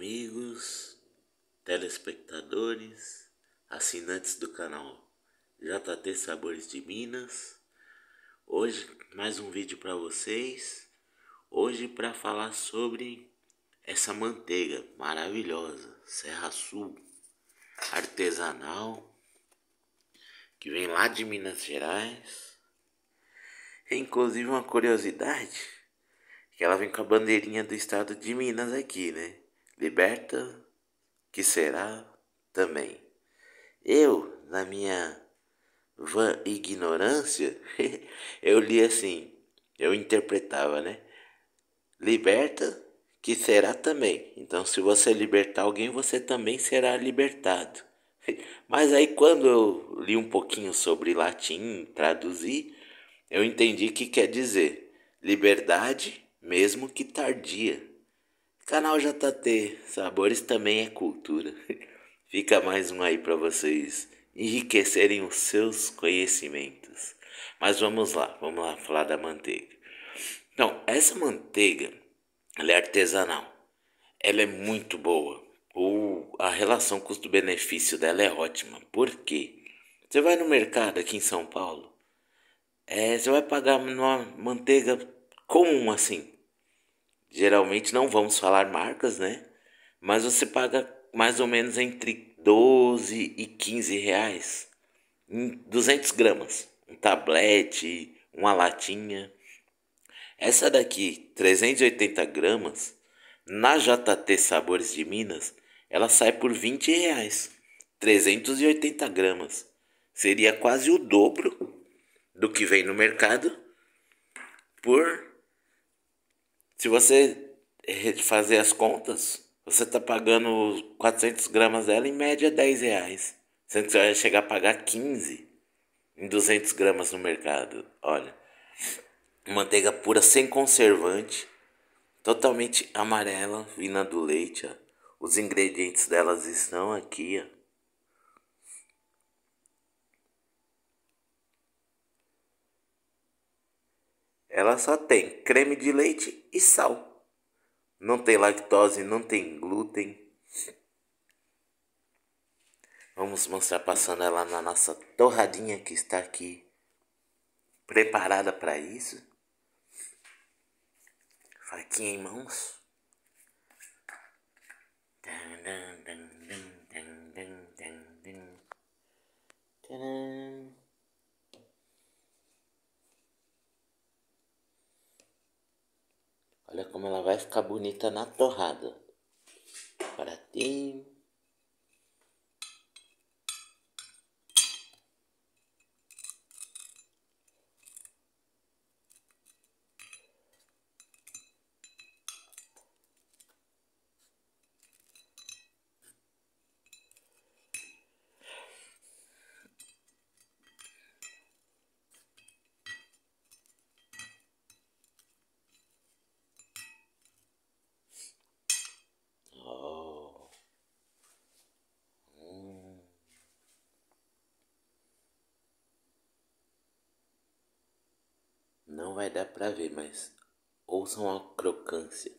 amigos, telespectadores, assinantes do canal JT Sabores de Minas. Hoje mais um vídeo para vocês. Hoje para falar sobre essa manteiga maravilhosa, Serra Sul, artesanal, que vem lá de Minas Gerais. É inclusive uma curiosidade, que ela vem com a bandeirinha do estado de Minas aqui, né? liberta, que será também. Eu, na minha vã ignorância, eu li assim, eu interpretava, né? Liberta, que será também. Então, se você libertar alguém, você também será libertado. Mas aí, quando eu li um pouquinho sobre latim, traduzi, eu entendi que quer dizer liberdade, mesmo que tardia. Canal JT, sabores também é cultura. Fica mais um aí para vocês enriquecerem os seus conhecimentos. Mas vamos lá, vamos lá falar da manteiga. Então, essa manteiga, ela é artesanal. Ela é muito boa. O, a relação custo-benefício dela é ótima. Por quê? Você vai no mercado aqui em São Paulo, é, você vai pagar uma manteiga comum assim, geralmente não vamos falar marcas, né? Mas você paga mais ou menos entre 12 e 15 reais. 200 gramas, um tablete, uma latinha. Essa daqui, 380 gramas, na JT Sabores de Minas, ela sai por 20 reais. 380 gramas. Seria quase o dobro do que vem no mercado por se você eh, fazer as contas, você está pagando 400 gramas dela em média 10 reais. Sendo que você vai chegar a pagar 15 em 200 gramas no mercado. Olha, manteiga pura sem conservante, totalmente amarela, vinda do leite. Ó. Os ingredientes delas estão aqui. Ó. Ela só tem creme de leite e sal. Não tem lactose, não tem glúten. Vamos mostrar passando ela na nossa torradinha que está aqui preparada para isso. Faquinha em mãos. Tcharam. Olha como ela vai ficar bonita na torrada. Para ti. vai dar pra ver, mas ouçam a crocância.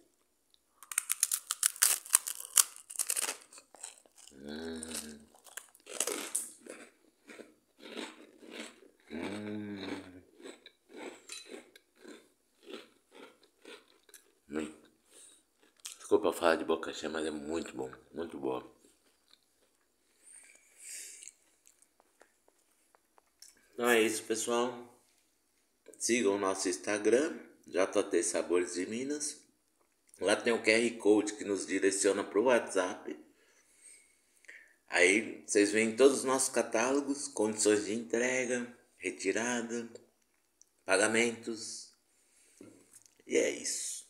Hum. Hum. Muito. Desculpa falar de boca cheia, mas é muito bom, muito boa. Então é isso, pessoal. Sigam o nosso Instagram, JT Sabores de Minas. Lá tem o QR Code que nos direciona para o WhatsApp. Aí vocês veem todos os nossos catálogos, condições de entrega, retirada, pagamentos. E é isso.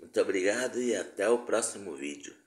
Muito obrigado e até o próximo vídeo.